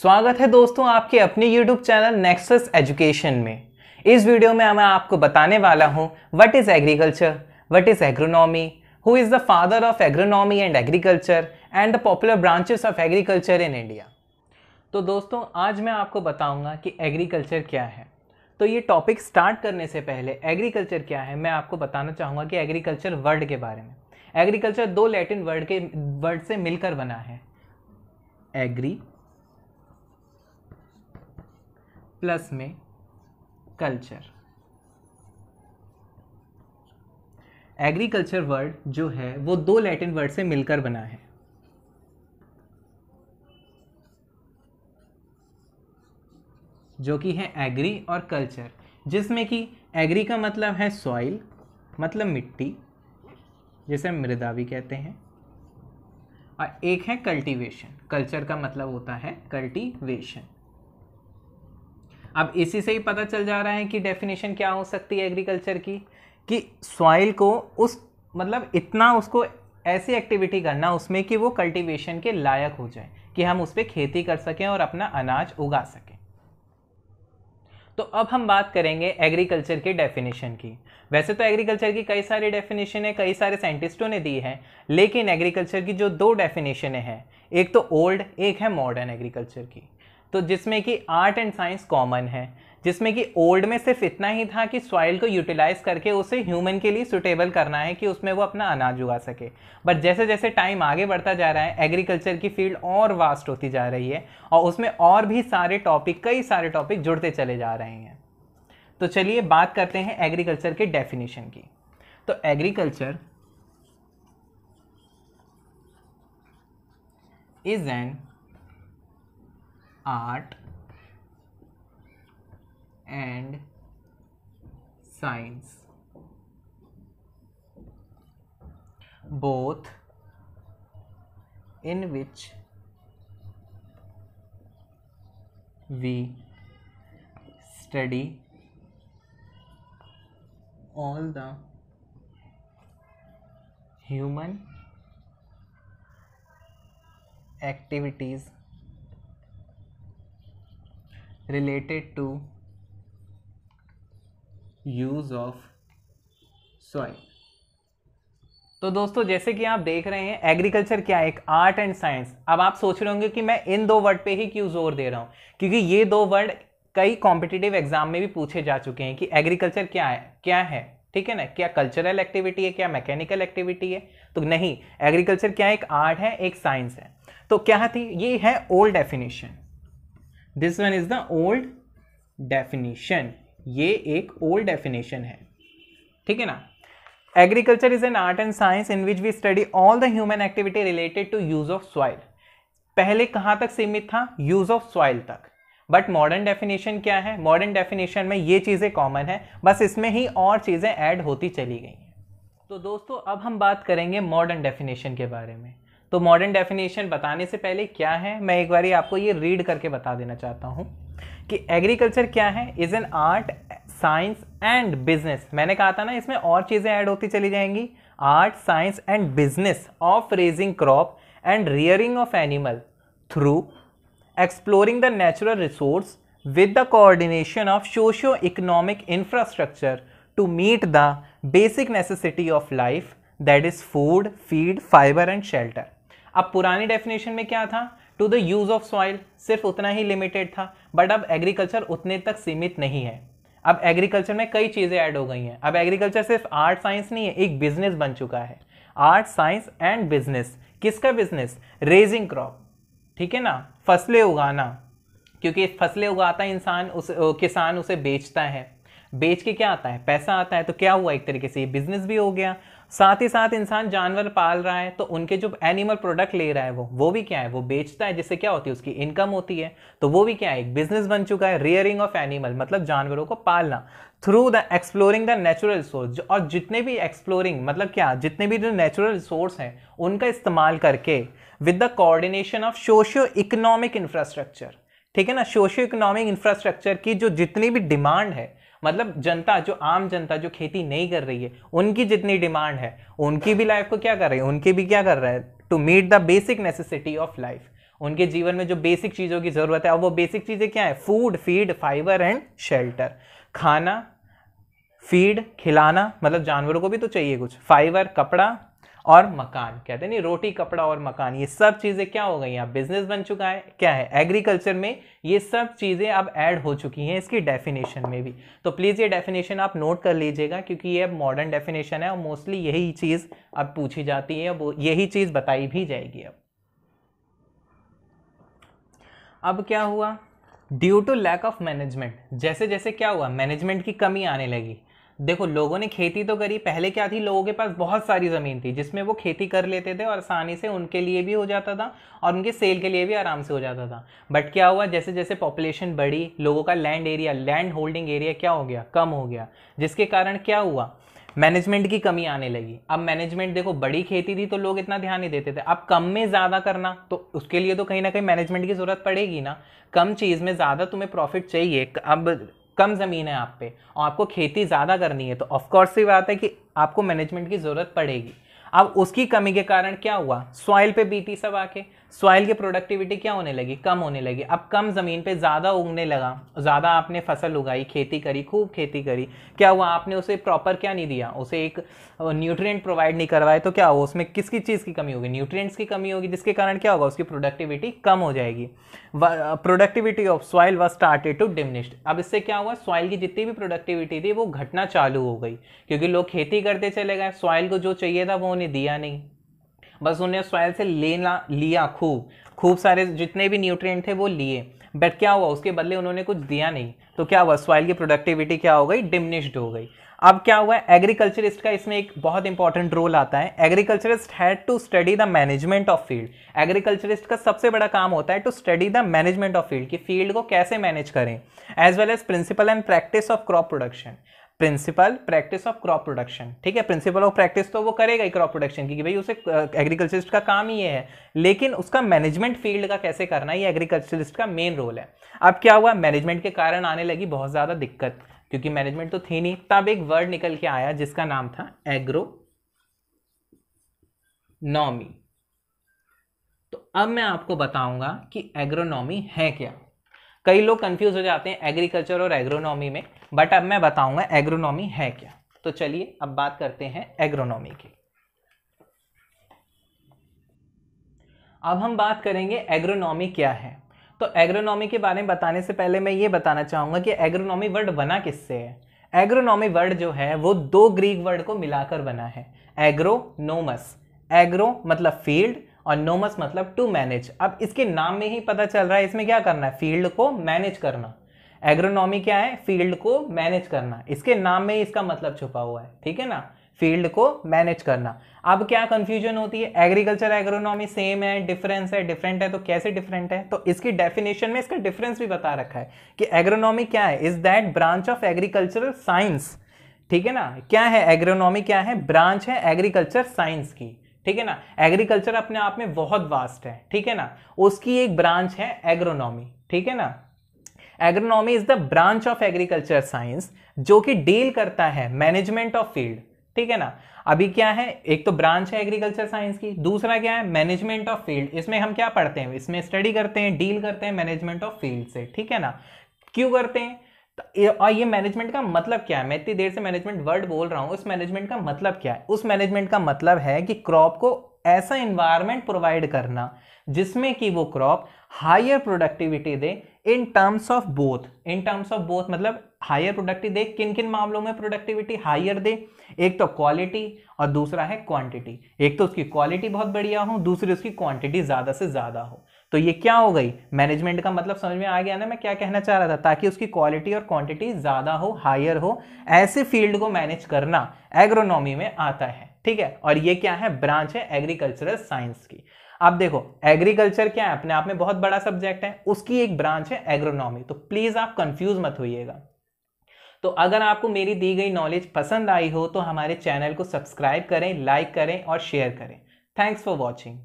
स्वागत है दोस्तों आपके अपने YouTube चैनल नेक्सस एजुकेशन में इस वीडियो में मैं आपको बताने वाला हूँ what is agriculture what is agronomy who is the father of agronomy and agriculture and the popular branches of agriculture in India तो दोस्तों आज मैं आपको बताऊँगा कि एग्रीकल्चर क्या है तो ये टॉपिक स्टार्ट करने से पहले एग्रीकल्चर क्या है मैं आपको बताना चाहूँगा कि एग्रीकल्चर वर्ड के बारे में एग्रीकल्चर दो लैटिन वर्ड के वर्ड से मिलकर बना है एग्री प्लस में कल्चर एग्रीकल्चर वर्ड जो है वो दो लैटिन वर्ड से मिलकर बना है जो कि है एग्री और कल्चर जिसमें कि एग्री का मतलब है सॉइल मतलब मिट्टी जिसे मृदा भी कहते हैं और एक है कल्टीवेशन कल्चर का मतलब होता है कल्टीवेशन अब इसी से ही पता चल जा रहा है कि डेफिनेशन क्या हो सकती है एग्रीकल्चर की कि सॉइल को उस मतलब इतना उसको ऐसी एक्टिविटी करना उसमें कि वो कल्टीवेशन के लायक हो जाए कि हम उस पर खेती कर सकें और अपना अनाज उगा सकें तो अब हम बात करेंगे एग्रीकल्चर के डेफिनेशन की वैसे तो एग्रीकल्चर की कई सारी डेफिनेशन है कई सारे साइंटिस्टों ने दी है लेकिन एग्रीकल्चर की जो दो डेफिनेशन हैं एक तो ओल्ड एक है मॉडर्न एग्रीकल्चर की तो जिसमें कि आर्ट एंड साइंस कॉमन है जिसमें कि ओल्ड में सिर्फ इतना ही था कि सॉइल को यूटिलाइज करके उसे ह्यूमन के लिए सुटेबल करना है कि उसमें वो अपना अनाज उगा सके बट जैसे जैसे टाइम आगे बढ़ता जा रहा है एग्रीकल्चर की फील्ड और वास्ट होती जा रही है और उसमें और भी सारे टॉपिक कई सारे टॉपिक जुड़ते चले जा रहे हैं तो चलिए बात करते हैं एग्रीकल्चर के डेफिनेशन की तो agriculture is and art and science both in which we study all the human activities related to use of soil तो दोस्तों जैसे कि आप देख रहे हैं एग्रीकल्चर क्या है एक आर्ट एंड साइंस अब आप सोच रहे होंगे कि मैं इन दो वर्ड पे ही क्यों जोर दे रहा हूँ क्योंकि ये दो वर्ड कई कॉम्पिटिटिव एग्जाम में भी पूछे जा चुके हैं कि एग्रीकल्चर क्या है क्या है ठीक है ना क्या कल्चरल एक्टिविटी है क्या मैकेनिकल एक्टिविटी है तो नहीं एग्रीकल्चर क्या एक आर्ट है एक साइंस है तो क्या थी ये है old definition this one is the old definition ये एक ओल्ड डेफिनेशन है ठीक है ना agriculture is an art and science in which we study all the human activity related to use of soil पहले कहाँ तक सीमित था यूज ऑफ सॉइल तक बट मॉडर्न डेफिनेशन क्या है मॉडर्न डेफिनेशन में ये चीज़ें कॉमन है बस इसमें ही और चीज़ें ऐड होती चली गई हैं तो दोस्तों अब हम बात करेंगे मॉडर्न डेफिनेशन के बारे में तो मॉडर्न डेफिनेशन बताने से पहले क्या है मैं एक बार आपको ये रीड करके बता देना चाहता हूँ कि एग्रीकल्चर क्या है is an art science and business मैंने कहा था ना इसमें और चीज़ें ऐड होती चली जाएंगी art science and business of raising crop and rearing of animal through exploring the natural resource with the coordination of socio economic infrastructure to meet the basic necessity of life that is food feed fibre and shelter अब पुरानी definition में क्या था to the use of soil सिर्फ उतना ही limited था but अब एग्रीकल्चर उतने तक सीमित नहीं है अब एग्रीकल्चर में कई चीज़ें ऐड हो गई हैं अब एग्रीकल्चर सिर्फ आर्ट साइंस नहीं है एक बिजनेस बन चुका है आर्ट साइंस एंड बिजनेस किसका बिजनेस रेजिंग क्रॉप ठीक है ना फसलें उगाना क्योंकि फसलें उगाता इंसान उस किसान उसे बेचता है बेच के क्या आता है पैसा आता है तो क्या हुआ एक तरीके से ये बिजनेस भी हो गया साथ ही साथ इंसान जानवर पाल रहा है तो उनके जो एनिमल प्रोडक्ट ले रहा है वो वो भी क्या है वो बेचता है जिससे क्या होती है उसकी इनकम होती है तो वो भी क्या है एक बिजनेस बन चुका है रियरिंग ऑफ एनिमल मतलब जानवरों को पालना through the exploring the natural resource और जितने भी एक्सप्लोरिंग मतलब क्या जितने भी जो नेचुरल रिसोर्स हैं उनका इस्तेमाल करके with the coordination of socio economic infrastructure ठीक है ना सोशियो इकोनॉमिक इंफ्रास्ट्रक्चर की जो जितनी भी डिमांड है मतलब जनता जो आम जनता जो खेती नहीं कर रही है उनकी जितनी डिमांड है उनकी भी लाइफ को क्या कर रही है उनकी भी क्या कर रहा है to meet the basic necessity of life उनके जीवन में जो बेसिक चीज़ों की ज़रूरत है और वो बेसिक चीज़ें क्या है food feed fibre and shelter खाना फीड खिलाना मतलब जानवरों को भी तो चाहिए कुछ फाइबर कपड़ा और मकान कहते हैं नहीं रोटी कपड़ा और मकान ये सब चीज़ें क्या हो गई हैं बिजनेस बन चुका है क्या है एग्रीकल्चर में ये सब चीज़ें अब ऐड हो चुकी हैं इसकी डेफिनेशन में भी तो प्लीज़ ये डेफिनेशन आप नोट कर लीजिएगा क्योंकि ये अब मॉडर्न डेफिनेशन है और मोस्टली यही चीज़ अब पूछी जाती है अब यही चीज़ बताई भी जाएगी अब अब क्या हुआ due to lack of management जैसे जैसे क्या हुआ मैनेजमेंट की कमी आने लगी देखो लोगों ने खेती तो करी पहले क्या थी लोगों के पास बहुत सारी ज़मीन थी जिसमें वो खेती कर लेते थे और आसानी से उनके लिए भी हो जाता था और उनके सेल के लिए भी आराम से हो जाता था बट क्या हुआ जैसे जैसे पॉपुलेशन बढ़ी लोगों का land area land holding area क्या हो गया कम हो गया जिसके कारण क्या हुआ मैनेजमेंट की कमी आने लगी अब मैनेजमेंट देखो बड़ी खेती थी तो लोग इतना ध्यान नहीं देते थे अब कम में ज़्यादा करना तो उसके लिए तो कहीं ना कहीं मैनेजमेंट की ज़रूरत पड़ेगी ना कम चीज़ में ज़्यादा तुम्हें प्रॉफिट चाहिए अब कम ज़मीन है आप पे और आपको खेती ज़्यादा करनी है तो ऑफकोर्स ये बात है कि आपको मैनेजमेंट की ज़रूरत पड़ेगी अब उसकी कमी के कारण क्या हुआ सॉइल पे बीटी सब आके सॉइल की प्रोडक्टिविटी क्या होने लगी कम होने लगी अब कम ज़मीन पे ज़्यादा उगने लगा ज़्यादा आपने फसल उगाई खेती करी खूब खेती करी क्या हुआ आपने उसे प्रॉपर क्या नहीं दिया उसे एक न्यूट्रिएंट प्रोवाइड नहीं करवाए तो क्या हुआ उसमें किसकी चीज़ की कमी होगी न्यूट्रिएंट्स की कमी होगी जिसके कारण क्या होगा उसकी प्रोडक्टिविटी कम हो जाएगी productivity of soil was started to diminish अब इससे क्या हुआ सॉइल की जितनी भी प्रोडक्टिविटी थी वो घटना चालू हो गई क्योंकि लोग खेती करते चले गए सॉइल को जो चाहिए था वो नहीं भी दिया नहीं बस उन्हें सॉयल से लेना लिया खूब खूब सारे जितने भी न्यूट्रिएंट थे वो लिए बट क्या हुआ उसके बदले उन्होंने कुछ दिया नहीं तो क्या हुआ सॉइल की प्रोडक्टिविटी क्या हो गई डिमिनिश्ड हो गई अब क्या हुआ एग्रीकल्चरिस्ट का इसमें एक बहुत इंपॉर्टेंट रोल आता है agriculturist had to study the management of field agriculturist का सबसे बड़ा काम होता है to study the management of field कि फील्ड को कैसे मैनेज करें as well as principle and practice of crop production principle practice of crop production ठीक है प्रिंसिपल ऑफ प्रैक्टिस तो वो करेगा ही क्रॉप प्रोडक्शन की कि भाई उसे एग्रीकल्चरिस्ट का काम ही है लेकिन उसका मैनेजमेंट फील्ड का कैसे करना ये एग्रीकल्चरिस्ट का मेन रोल है अब क्या हुआ मैनेजमेंट के कारण आने लगी बहुत ज़्यादा दिक्कत क्योंकि मैनेजमेंट तो थी नहीं तब एक वर्ड निकल के आया जिसका नाम था एग्रो नॉमी तो अब मैं आपको बताऊंगा कि एग्रोनॉमी है क्या कई लोग कंफ्यूज हो जाते हैं एग्रीकल्चर और एग्रोनॉमी में बट अब मैं बताऊंगा एग्रोनॉमी है क्या तो चलिए अब बात करते हैं एग्रोनॉमी की अब हम बात करेंगे एग्रोनॉमी क्या है तो एग्रोनॉमी के बारे में बताने से पहले मैं ये बताना चाहूंगा कि एग्रोनॉमी वर्ड बना किससे है एग्रोनॉमी वर्ड जो है वो दो ग्रीक वर्ड को मिलाकर बना है एग्रोनोमस एग्रो मतलब फील्ड और नोमस मतलब टू मैनेज अब इसके नाम में ही पता चल रहा है इसमें क्या करना है फील्ड को मैनेज करना एग्रोनॉमी क्या है फील्ड को मैनेज करना इसके नाम में ही इसका मतलब छुपा हुआ है ठीक है ना फील्ड को मैनेज करना अब क्या कंफ्यूजन होती है एग्रीकल्चर एग्रोनॉमी सेम है डिफरेंस है डिफरेंट है तो कैसे डिफरेंट है तो इसकी डेफिनेशन में इसका डिफरेंस भी बता रखा है कि एग्रोनॉमी क्या है is that branch of agricultural science ठीक है ना क्या है एग्रोनॉमी क्या है ब्रांच है एग्रीकल्चर साइंस की ठीक है ना एग्रीकल्चर अपने आप में बहुत वास्ट है ठीक है ना उसकी एक ब्रांच है एग्रोनॉमी ठीक है ना agronomy is the branch of agriculture science जो कि डील करता है मैनेजमेंट ऑफ फील्ड ठीक है ना अभी क्या है एक तो ब्रांच है एग्रीकल्चर साइंस की दूसरा क्या है मैनेजमेंट ऑफ फील्ड इसमें हम क्या पढ़ते हैं इसमें स्टडी करते हैं डील करते हैं मैनेजमेंट ऑफ फील्ड से ठीक है ना क्यों करते हैं तो और ये मैनेजमेंट का मतलब क्या है मैं इतनी देर से मैनेजमेंट वर्ड बोल रहा हूँ उस मैनेजमेंट का मतलब क्या है उस मैनेजमेंट का मतलब है कि क्रॉप को ऐसा इन्वायरमेंट प्रोवाइड करना जिसमें कि वो क्रॉप हायर प्रोडक्टिविटी दे in terms of both in terms of both मतलब हायर प्रोडक्टिविटी दे किन किन मामलों में प्रोडक्टिविटी हायर दे एक तो क्वालिटी और दूसरा है क्वांटिटी एक तो उसकी क्वालिटी बहुत बढ़िया हो दूसरी उसकी क्वांटिटी ज़्यादा से ज़्यादा हो तो ये क्या हो गई मैनेजमेंट का मतलब समझ में आ गया ना मैं क्या कहना चाह रहा था ताकि उसकी क्वालिटी और क्वांटिटी ज़्यादा हो हायर हो ऐसे फील्ड को मैनेज करना एग्रोनॉमी में आता है ठीक है और ये क्या है ब्रांच है एग्रीकल्चरल साइंस की अब देखो एग्रीकल्चर क्या है अपने आप में बहुत बड़ा सब्जेक्ट है उसकी एक ब्रांच है एग्रोनॉमी तो प्लीज़ आप कंफ्यूज मत होइएगा तो अगर आपको मेरी दी गई नॉलेज पसंद आई हो तो हमारे चैनल को सब्सक्राइब करें लाइक करें और शेयर करें थैंक्स फॉर वॉचिंग